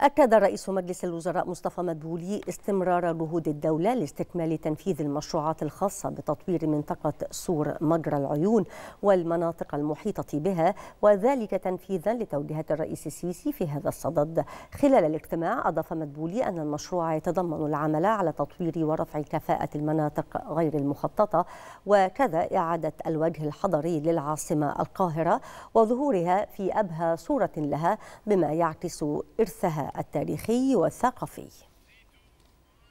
أكد رئيس مجلس الوزراء مصطفى مدبولي استمرار جهود الدولة لاستكمال تنفيذ المشروعات الخاصة بتطوير منطقة سور مجرى العيون والمناطق المحيطة بها وذلك تنفيذا لتوجيهات الرئيس السيسي في هذا الصدد خلال الاجتماع أضاف مدبولي أن المشروع يتضمن العمل على تطوير ورفع كفاءة المناطق غير المخططة وكذا إعادة الوجه الحضري للعاصمة القاهرة وظهورها في أبهى صورة لها بما يعكس إرثها التاريخي والثقافي